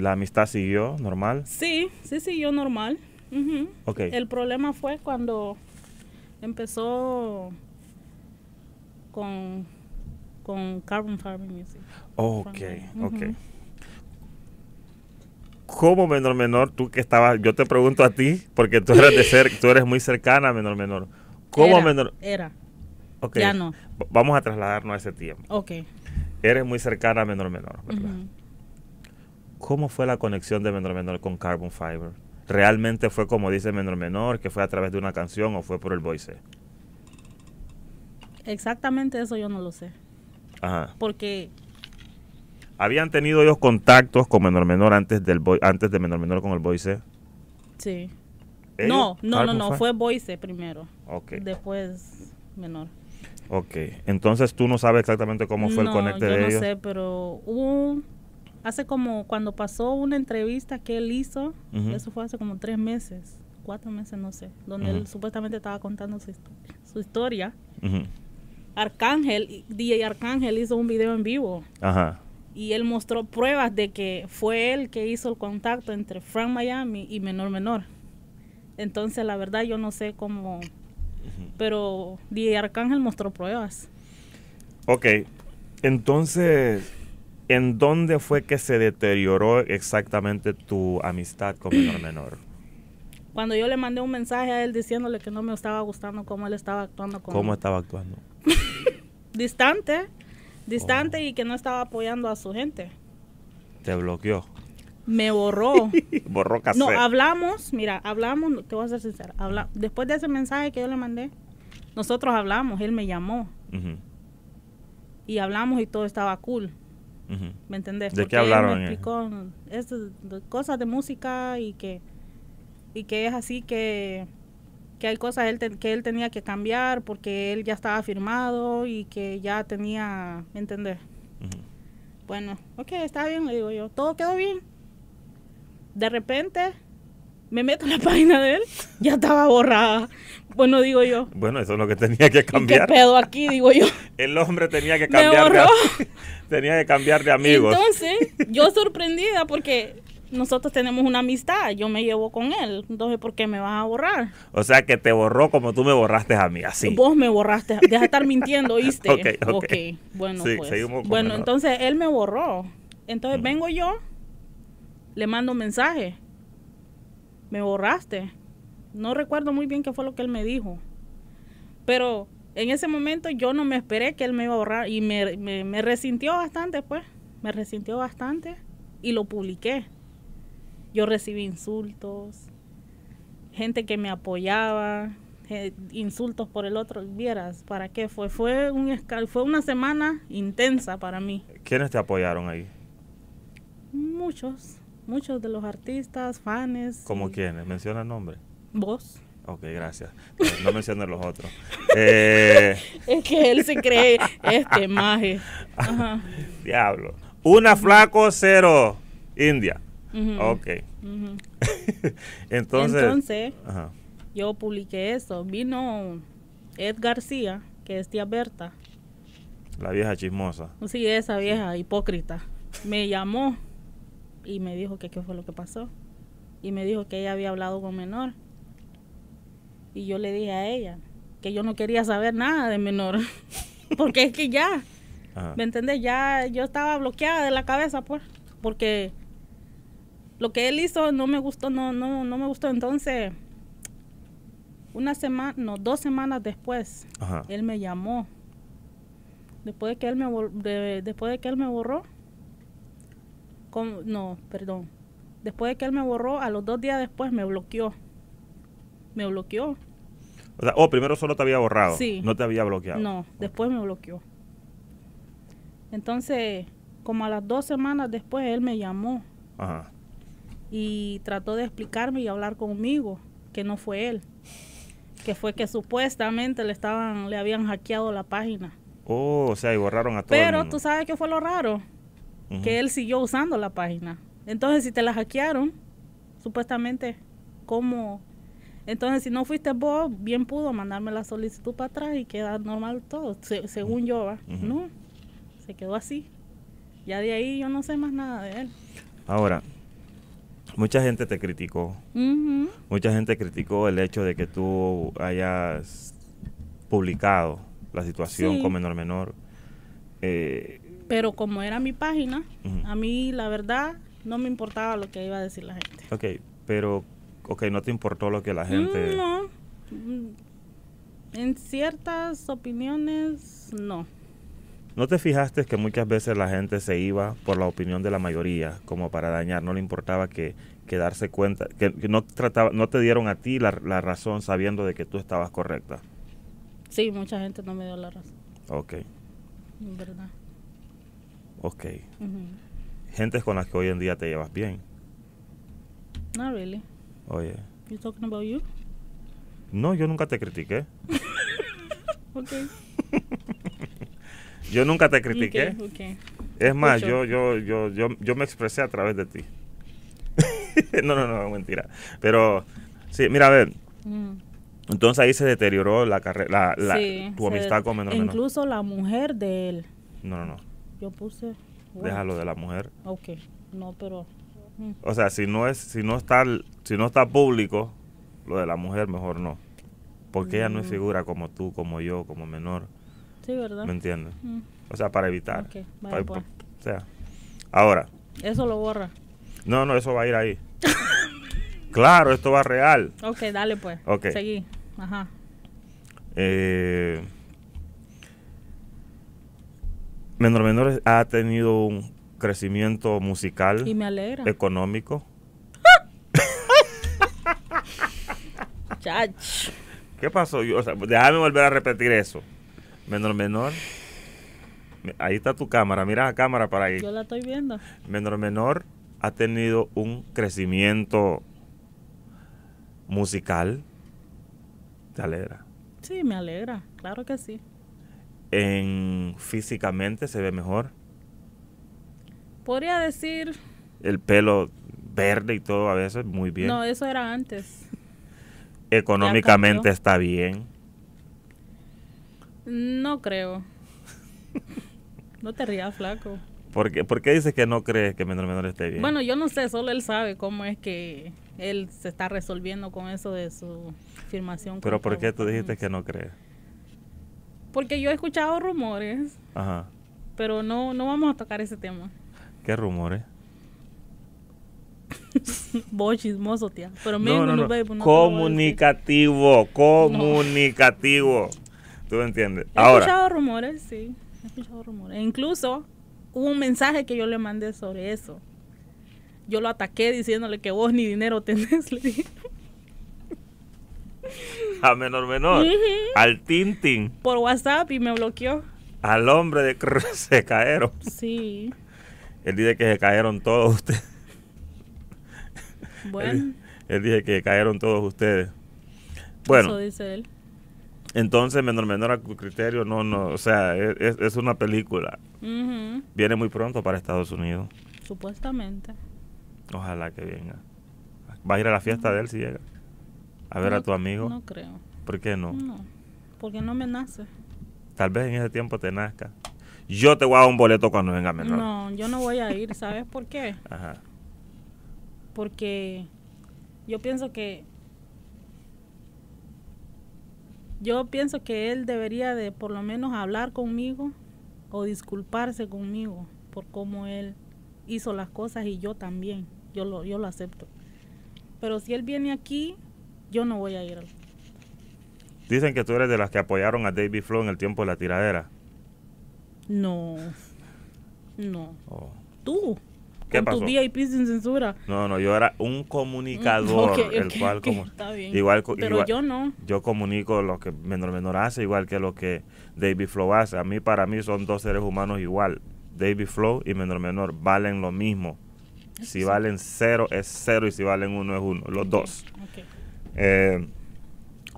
¿la amistad siguió normal? Sí, sí siguió normal. El problema fue cuando empezó con, con Carbon Farming Music. Ok, ¿Cómo menor menor? Tú que estabas, yo te pregunto a ti, porque tú eres de ser, [laughs] tú eres muy cercana a menor menor. ¿Cómo menor? Era. Okay. Ya no. Vamos a trasladarnos a ese tiempo. Ok eres muy cercana a Menor Menor, ¿verdad? ¿Cómo fue la conexión de Menor Menor con Carbon Fiber? ¿Realmente fue como dice Menor Menor, que fue a través de una canción o fue por el voice? Exactamente eso yo no lo sé. Ajá. Porque habían tenido ellos contactos con Menor Menor antes del antes de Menor Menor con el Boise. Sí. No, no, no, no, fue Boise primero. Ok. Después Menor. Ok, entonces tú no sabes exactamente cómo fue el conecte de no No sé, pero hace como cuando pasó una entrevista que él hizo, eso fue hace como tres meses, cuatro meses, no sé, donde él supuestamente estaba contando su, historia. Arcángel, DJ Arcángel hizo un video en vivo. Ajá. Y él mostró pruebas de que fue él que hizo el contacto entre Frank Miami y Menor Menor. Entonces, la verdad, yo no sé cómo pero Di Arcángel mostró pruebas. Ok, entonces, ¿en dónde fue que se deterioró exactamente tu amistad con Menor Menor? [clears throat] Cuando yo le mandé un mensaje a él diciéndole que no me estaba gustando cómo él estaba actuando con ¿Cómo estaba actuando? [laughs] distante, distante oh. y que no estaba apoyando a su gente. Te bloqueó me borró. [laughs] borró No, hablamos, mira, hablamos, te voy a ser sincera, habla, después de ese mensaje que yo le mandé, nosotros hablamos, él me llamó. Y hablamos y todo estaba cool. ¿Me entendés? ¿De qué hablaron? Él me eh? cosas de música y que, y que es así que que hay cosas él que él tenía que cambiar porque él ya estaba firmado y que ya tenía, ¿me entendés? Bueno, ok, está bien, le digo yo, todo quedó bien de repente me meto en la [laughs] página de él, ya estaba borrada. Bueno, digo yo. Bueno, eso es lo que tenía que cambiar. ¿Qué pedo aquí, digo yo? [laughs] El hombre tenía que cambiar, de, [laughs] tenía que cambiar de amigos. Entonces, yo sorprendida porque nosotros tenemos una amistad, yo me llevo con él, entonces ¿por qué me vas a borrar? O sea que te borró como tú me borraste a mí, así. Vos me borraste, deja estar mintiendo, ¿oíste? ok, bueno, pues. Bueno, entonces él me borró. Entonces vengo yo le mando un mensaje. Me borraste. No recuerdo muy bien qué fue lo que él me dijo. Pero en ese momento yo no me esperé que él me iba a borrar y me, resintió bastante, pues. Me resintió bastante y lo publiqué. Yo recibí insultos, gente que me apoyaba, insultos por el otro, vieras, ¿para qué fue? Fue un fue una semana intensa para mí. ¿Quiénes te apoyaron ahí? Muchos muchos de los artistas, fans. ¿Como quiénes? Menciona el nombre. Vos. Ok, gracias. No menciones los otros. Eh, [laughs] es que él se cree este maje. [laughs] Diablo. Una flaco, cero. India. Ok. [laughs] Entonces. Yo publiqué eso. Vino Ed García, que es tía Berta. La vieja chismosa. Sí, esa vieja hipócrita. Me llamó y me dijo que qué fue lo que pasó. Y me dijo que ella había hablado con menor. Y yo le dije a ella que yo no quería saber nada de menor. [laughs] porque es que ya, ¿me entiendes? Ya yo estaba bloqueada de la cabeza, pues. Porque lo que él hizo no me gustó, no, no, no me gustó. Entonces, una semana, no, dos semanas después, él me llamó. Después que él me después de que él me borró, no, perdón. Después de que él me borró, a los dos días después me bloqueó. Me bloqueó. O sea, oh, primero solo te había borrado. Sí. No te había bloqueado. No, después me bloqueó. Entonces, como a las dos semanas después, él me llamó. Ajá. Y trató de explicarme y hablar conmigo, que no fue él. Que fue que supuestamente le estaban, le habían hackeado la página. Oh, o sea, y borraron a todos. Pero, ¿tú sabes qué fue lo raro? que él siguió usando la página. Entonces, si te la hackearon, supuestamente, ¿cómo? Entonces, si no fuiste vos, bien pudo mandarme la solicitud para atrás y queda normal todo, según yo, ¿va? No, se quedó así. Ya de ahí yo no sé más nada de él. Ahora, mucha gente te criticó. Mucha gente criticó el hecho de que tú hayas publicado la situación con menor menor. Eh, pero como era mi página, a mí la verdad no me importaba lo que iba a decir la gente. Ok, pero, ok, no te importó lo que la mm, gente... No, mm, en ciertas opiniones no. ¿No te fijaste que muchas veces la gente se iba por la opinión de la mayoría, como para dañar? No le importaba que, que darse cuenta, que, no, trataba, no te dieron a ti la, la, razón sabiendo de que tú estabas correcta. Sí, mucha gente no me dio la razón. Ok. ¿Verdad? ok. Gentes con las que hoy en día te llevas bien. No, really. Oye. You talking about you? No, yo nunca te critiqué. [laughs] ok. [laughs] yo nunca te critiqué. Es más, yo, yo, yo, yo, me expresé a través de ti. [laughs] no, no, no, mentira. Pero, sí, mira, a ver. Mm. Entonces ahí se deterioró la carrera, la, tu amistad con e Menor Incluso la mujer de él. No, no, no. Yo puse. Deja oh. Déjalo de la mujer. Ok, no, pero. Mm. O sea, si no es, si no está, si no está público, lo de la mujer mejor no, porque ella no es mm. figura como tú, como yo, como menor. Sí, verdad. ¿Me entiendes? Mm. O sea, para evitar. Ok. vale, pues. o sea, ahora. Eso lo borra. No, no, eso va a ir ahí. [laughs] claro, esto va real. Ok, dale pues. Ok. Seguí. Ajá. Eh, Menor Menor ha tenido un crecimiento musical. Y me alegra. Económico. Chach. ¿Qué pasó? déjame volver a repetir eso. Menor Menor. Ahí está tu cámara. Mira la cámara para ahí. Yo la estoy viendo. Menor Menor ha tenido un crecimiento musical. ¿Te alegra? Sí, me alegra. Claro que sí en físicamente se ve mejor. Podría decir. El pelo verde y todo a veces muy bien. No, eso era antes. [laughs] Económicamente está bien. No creo. [laughs] no te rías, flaco. ¿Por qué, ¿Por qué dices que no crees que Menor Menor esté bien? Bueno, yo no sé, solo él sabe cómo es que él se está resolviendo con eso de su afirmación. Pero ¿por qué tú dijiste que no crees? Porque yo he escuchado rumores. Ajá. Pero no, no vamos a tocar ese tema. ¿Qué rumores? [laughs] Vos chismoso, tía. Pero no, no, no. comunicativo, comunicativo. ¿Tú me entiendes? He escuchado rumores, sí. He escuchado rumores. E incluso hubo un mensaje que yo le mandé sobre eso. Yo lo ataqué diciéndole que vos ni dinero tenés. [laughs] Le dije a menor menor, al Tintin. Por WhatsApp y me bloqueó. Al hombre de [laughs] se cayeron. Sí. Él dice que se cayeron todos ustedes. Bueno. Él, dice que cayeron todos ustedes. Bueno. Eso dice él. Entonces, menor menor a criterio, no, no, o sea, es, una película. Viene muy pronto para Estados Unidos. Supuestamente. Ojalá que venga. Va a ir a la fiesta de él si llega a ver a tu amigo? No creo. ¿Por qué no? No, porque no me nace. Tal vez en ese tiempo te nazca. Yo te voy a dar un boleto cuando venga menor. No, yo no voy a ir, ¿sabes por qué? Ajá. Porque yo pienso que yo pienso que él debería de por lo menos hablar conmigo o disculparse conmigo por cómo él hizo las cosas y yo también. Yo lo, yo lo acepto. Pero si él viene aquí yo no voy a ir. Dicen que tú eres de las que apoyaron a David Flow en el tiempo de la tiradera. No. No. Tú. ¿Qué con pasó? tu VIP sin censura. No, no, yo era un comunicador, el cual como. está igual pero yo no. Yo comunico lo que Menor Menor hace igual que lo que David Flow hace. A mí para mí son dos seres humanos igual. David Flow y Menor Menor valen lo mismo. Si valen cero es cero y si valen uno es uno, los dos. Eh,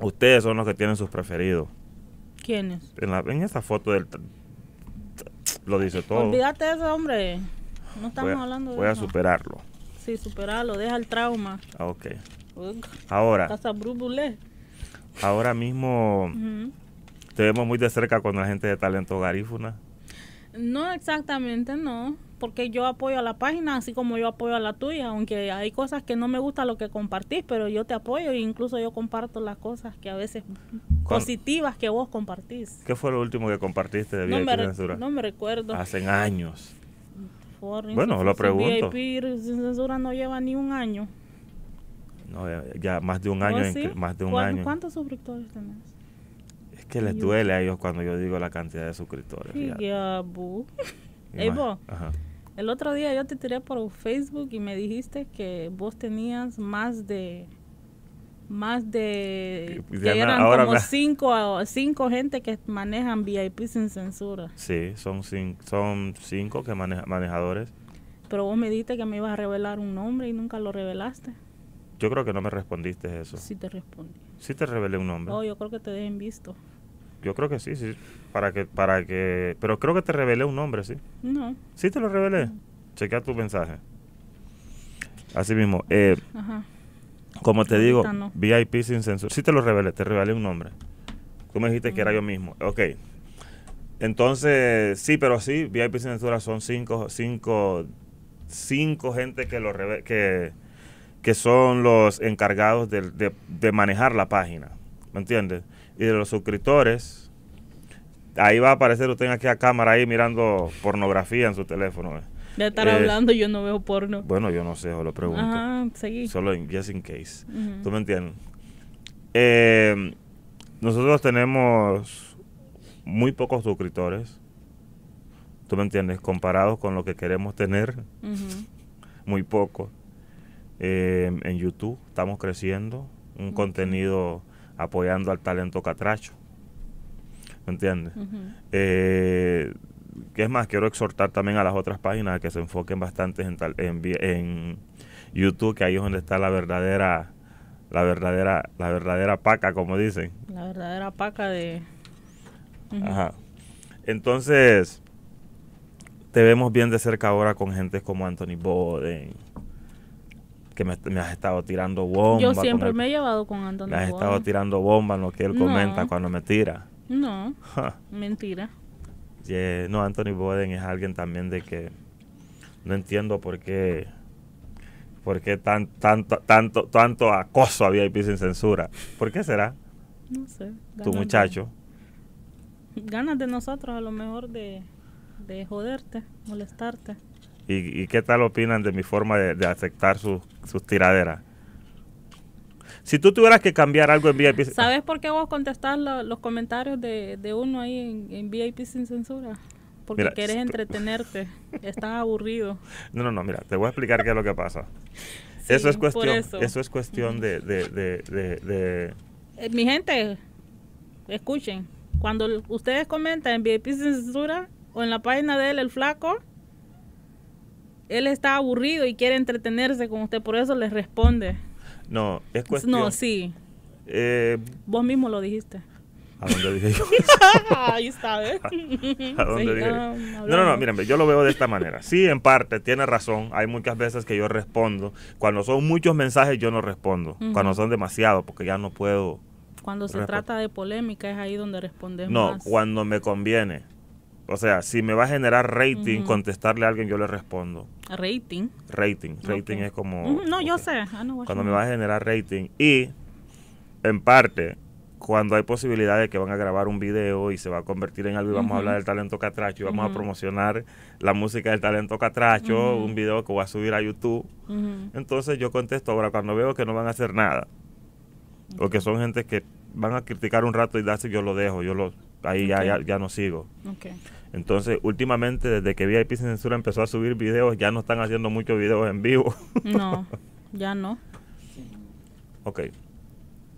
ustedes son los que tienen sus preferidos. ¿Quiénes? En, esa foto del... Lo dice todo. Olvídate de ese hombre. No estamos voy a, hablando de Voy a superarlo. Sí, superarlo. Deja el trauma. Ah, ok. ahora. Ahora mismo te vemos muy de cerca con la gente de Talento Garífuna. No, exactamente, no porque yo apoyo a la página así como yo apoyo a la tuya, aunque hay cosas que no me gusta lo que compartís, pero yo te apoyo e incluso yo comparto las cosas que a veces positivas que vos compartís. ¿Qué fue lo último que compartiste de VIP no me Censura? No me recuerdo. Hacen años. bueno, lo pregunto. VIP sin censura no lleva ni un año. No, ya más de un año. más de un año. ¿Cuántos suscriptores tenés? Es que les duele a ellos cuando yo digo la cantidad de suscriptores. Y vos, Ajá. El otro día yo te tiré por Facebook y me dijiste que vos tenías más de más de que eran como cinco, cinco gente que manejan VIP sin censura. Sí, son cinco, son cinco que maneja, manejadores. Pero vos me diste que me ibas a revelar un nombre y nunca lo revelaste. Yo creo que no me respondiste eso. Sí te respondí. Sí te revelé un nombre. Oh, yo creo que te dejen visto. Yo creo que sí, sí. Para que, para que. Pero creo que te revelé un nombre, ¿sí? No. ¿Sí te lo revelé? Chequea tu mensaje. Así mismo. Eh, como te digo, VIP sin censura. Sí te lo revelé, te revelé un nombre. Tú me dijiste que era ah. yo mismo. Ok. Entonces, sí, pero sí, VIP sin censura son cinco, cinco, cinco gente que lo que, que son los encargados de, de manejar la página. ¿Me entiendes? Y de los suscriptores, ahí va a aparecer usted aquí a cámara ahí mirando pornografía en su teléfono. Eh. De estar eh, hablando, yo no veo porno. Bueno, yo no sé, solo lo pregunto. Ajá, seguí. Solo en just in case. ¿Tú me entiendes? Eh, nosotros tenemos muy pocos suscriptores. ¿Tú me entiendes? Comparados con lo que queremos tener. Muy poco. en YouTube estamos creciendo. Un contenido apoyando al talento catracho. ¿me entiendes? Eh, es más, quiero exhortar también a las otras páginas que se enfoquen bastante en, YouTube, que ahí es donde está la verdadera, la verdadera, la verdadera paca, como dicen. La verdadera paca de. Ajá. Entonces, te vemos bien de cerca ahora con gente como Anthony Boden, que me, has estado tirando bombas. Yo siempre me he llevado con Anthony Me has estado tirando bombas en lo que él comenta cuando me tira. No. Mentira. No, Anthony Boden es alguien también de que no entiendo por qué por qué tan, tanto, tanto, tanto acoso a VIP sin censura. ¿Por qué será? No sé. Tu muchacho. ganas de nosotros, a lo mejor de, de joderte, molestarte. ¿Y, ¿Y, qué tal opinan de mi forma de, aceptar sus tiraderas? Si tú tuvieras que cambiar algo en VIP... [laughs] ¿Sabes por qué vos contestás los comentarios de, uno ahí en, VIP sin censura? porque quieres entretenerte, estás aburrido. [laughs] No, no, no, mira, te voy a explicar qué es lo que pasa. eso es cuestión, eso. es cuestión de, de, de, eh, Mi gente, escuchen, cuando ustedes comentan en VIP sin censura o en la página de él, el flaco, él está aburrido y quiere entretenerse con usted, por eso les responde. No, es cuestión. No, sí. Eh, Vos mismo lo dijiste. ¿A dónde dije yo? [laughs] Ahí sabes. ¿eh? [laughs] ¿A dónde dije No, no, no, miren, yo lo veo de esta manera. Sí, en parte, tiene razón. Hay muchas veces que yo respondo. Cuando son muchos mensajes, yo no respondo. Cuando son demasiados, porque ya no puedo. Cuando se trata de polémica, es ahí donde respondemos más. No, cuando me conviene. O sea, si me va a generar rating, contestarle a alguien, yo le respondo. ¿Rating? Rating. Rating es como... No, yo sé. Ah, cuando me va a generar rating. Y, en parte, cuando hay posibilidades de que van a grabar un video y se va a convertir en algo y vamos a hablar del talento catracho y vamos a promocionar la música del talento catracho, un video que voy a subir a YouTube. Entonces yo contesto ahora cuando veo que no van a hacer nada o que son gente que van a criticar un rato y darse yo lo dejo, yo lo ahí ya, ya, no sigo. Okay. Entonces, últimamente, desde que VIP Censura empezó a subir videos, ya no están haciendo muchos videos en vivo. [laughs] No, ya no. Ok.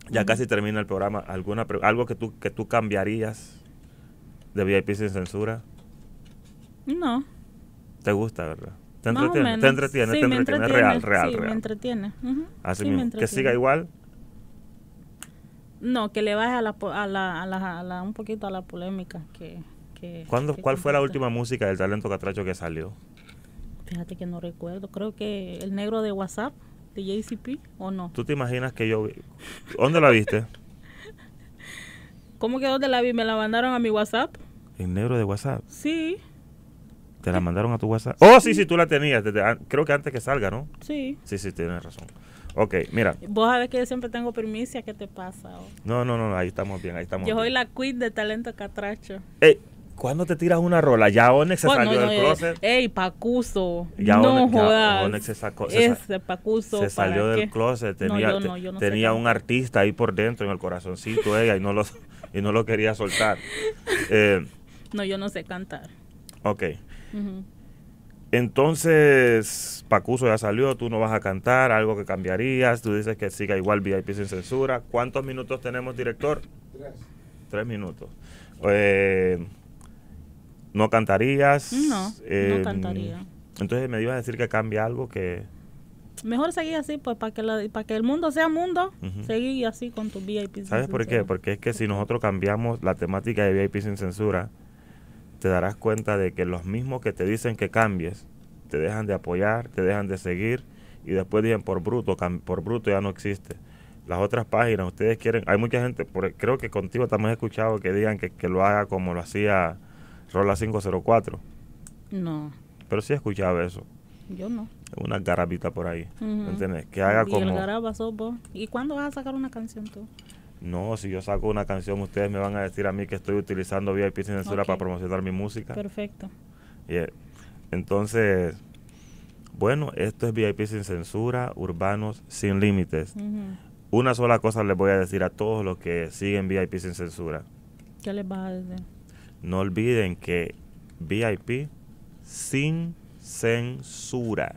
Ya casi termina el programa. ¿Alguna ¿Algo que tú, que tú cambiarías de VIP sin censura? No. ¿Te gusta, verdad? ¿Te entretiene? ¿Te entretiene? ¿Te Real, real, sí, real. me entretiene. Ah, sí, Me entretiene. ¿Que siga igual? No, que le baje a la, a la, a la, a la un poquito a la polémica que ¿Cuál fue la última música del talento catracho que salió? Fíjate que no recuerdo. Creo que el negro de WhatsApp, de JCP, ¿o no? ¿Tú te imaginas que yo... ¿Dónde la viste? ¿Cómo que dónde la vi? Me la mandaron a mi WhatsApp. ¿El negro de WhatsApp? Sí. ¿Te la mandaron a tu WhatsApp? Oh, sí, sí, tú la tenías. creo que antes que salga, ¿no? Sí. Sí, sí, tienes razón. Ok, mira. Vos sabés que yo siempre tengo permiso, ¿qué te pasa? No, no, no, ahí estamos bien, ahí estamos Yo soy la queen de talento catracho. Eh, ¿Cuándo te tiras una rola? Ya Onex se salió del closet. Ey, Pacuso. no Onex, ya se sacó. Se Pacuso. Se salió del closet. Tenía, un artista ahí por dentro en el corazoncito [laughs] ella y no lo, y no lo quería soltar. [laughs] Eh, no, yo no sé cantar. Ok. Entonces, Pacuso ya salió, tú no vas a cantar, algo que cambiarías, tú dices que siga igual VIP sin censura. ¿Cuántos minutos tenemos, director? Tres. Tres minutos. Eh, no cantarías. No, no em, cantaría. Entonces me ibas a decir que cambia algo que... Mejor seguir así, pues, para que, para que el mundo sea mundo, seguir así con tu VIP. ¿Sabes por qué? Porque es que si nosotros cambiamos la temática de VIP sin censura, te darás cuenta de que los mismos que te dicen que cambies, te dejan de apoyar, te dejan de seguir y después dicen por bruto, por bruto ya no existe. Las otras páginas, ustedes quieren, hay mucha gente, creo que contigo también he escuchado que digan que, que lo haga como lo hacía Rola 504. No. Pero sí escuchaba eso. Yo no. Una garabita por ahí. ¿me ¿Entiendes? Que haga y como. El ¿Y cuándo vas a sacar una canción tú? No, si yo saco una canción, ustedes me van a decir a mí que estoy utilizando VIP sin censura para promocionar mi música. Perfecto. Entonces, bueno, esto es VIP sin censura, urbanos sin límites. Una sola cosa les voy a decir a todos los que siguen VIP sin censura. ¿Qué les vas a decir? No olviden que VIP sin censura.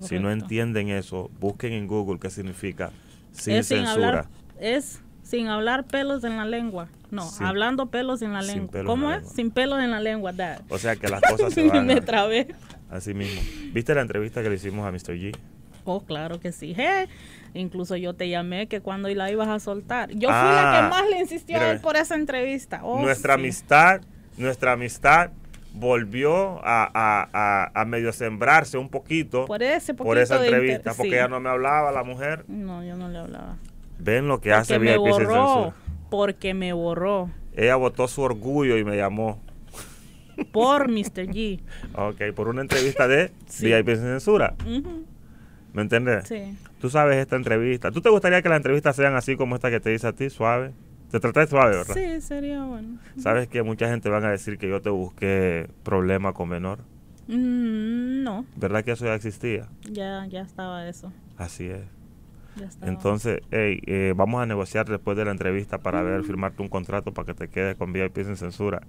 Si no entienden eso, busquen en Google qué significa sin censura. es sin hablar pelos en la lengua. No, hablando pelos en la lengua. ¿Cómo es? Sin pelos en la lengua. O sea que las cosas [laughs] se van. Me trabé. Así mismo. ¿Viste la entrevista que le hicimos a Mr. G? Oh, claro que sí. Hey, Incluso yo te llamé que cuando la ibas a soltar. Yo fui la que ah, más le insistió a él por esa entrevista. Oh, nuestra amistad, nuestra amistad volvió a, medio sembrarse un poquito por, esa entrevista, porque ella no me hablaba, la mujer. No, yo no le hablaba. Ven lo que hace VIP me borró, Porque me borró. Ella botó su orgullo y me llamó. Por Mr. G. [laughs] ok, por una entrevista de [laughs] VIP Censura. ¿Me entiendes? Sí. Tú sabes esta entrevista. ¿Tú te gustaría que las entrevistas sean así como esta que te hice a ti, suave? Te traté suave, ¿verdad? Sí, sería bueno. ¿Sabes que mucha gente van a decir que yo te busqué problema con menor? Mm, no. ¿Verdad que eso ya existía? Ya, ya estaba eso. Así es. Ya estaba. Entonces, hey, eh, vamos a negociar después de la entrevista para ver, mm. firmarte un contrato para que te quedes con VIP sin censura.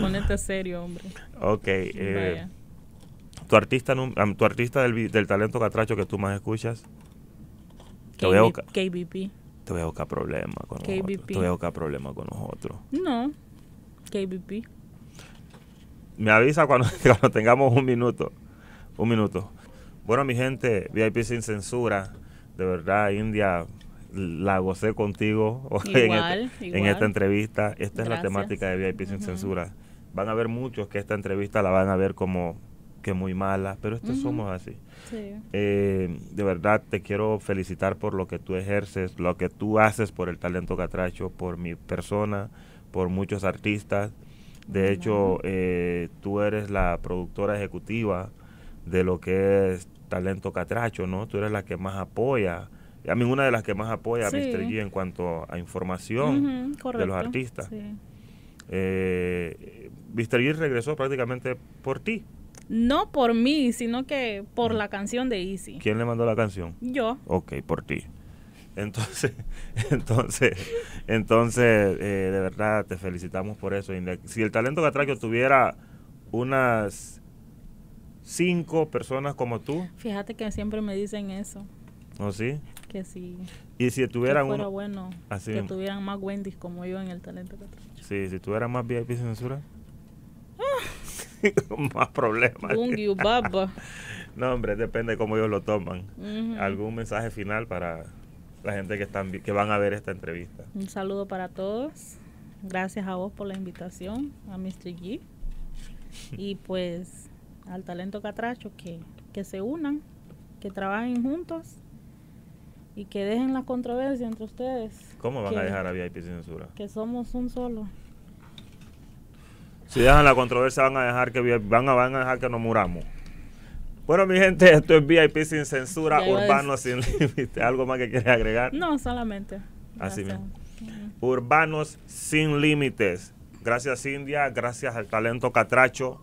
Ponete serio, hombre. Ok. Eh, tu artista, tu artista del, talento catracho que tú más escuchas. Te voy a buscar, KBP. Te voy a buscar problemas con KBP. nosotros. Te voy a buscar problemas con nosotros. No, KBP. Me avisa [laughs] cuando, tengamos un minuto. Un minuto. Bueno, mi gente, VIP sin censura. De verdad, India, la gocé contigo este, en, esta entrevista. Esta es la temática de VIP sin censura. Van a ver muchos que esta entrevista la van a ver como que muy malas, pero estos somos así. Eh, de verdad te quiero felicitar por lo que tú ejerces, lo que tú haces por el talento catracho, por mi persona, por muchos artistas. De hecho, eh, tú eres la productora ejecutiva de lo que es talento catracho, ¿no? Tú eres la que más apoya, a mí una de las que más apoya a Mr. G en cuanto a información de los artistas. Sí. Eh, Mr. G regresó prácticamente por ti. No por mí, sino que por la canción de Easy. ¿Quién le mandó la canción? Yo. Ok, por ti. Entonces, [laughs] entonces, entonces, eh, de verdad te felicitamos por eso. Si el talento catracho tuviera unas cinco personas como tú. Fíjate que siempre me dicen eso. ¿Oh, sí? Que sí. Y si tuvieran que fuera bueno, que tuvieran más Wendy's como yo en el talento catracho. Sí, si tuvieran más VIP censura. Ah con [laughs] más problemas. no, hombre, depende de cómo ellos lo toman. ¿Algún mensaje final para la gente que, están, que van a ver esta entrevista? Un saludo para todos. Gracias a vos por la invitación, a Mr. G. Y [laughs] pues al talento catracho que, que se unan, que trabajen juntos y que dejen la controversia entre ustedes. ¿Cómo van a dejar a VIP censura? Que somos un solo. Si dejan la controversia van a dejar que van a, van a dejar que nos muramos. Bueno, mi gente, esto es VIP sin censura, urbanos sin límites. ¿Algo más que quieres agregar? No, solamente. Así mismo. Urbanos sin límites. Gracias, India. Gracias al talento catracho.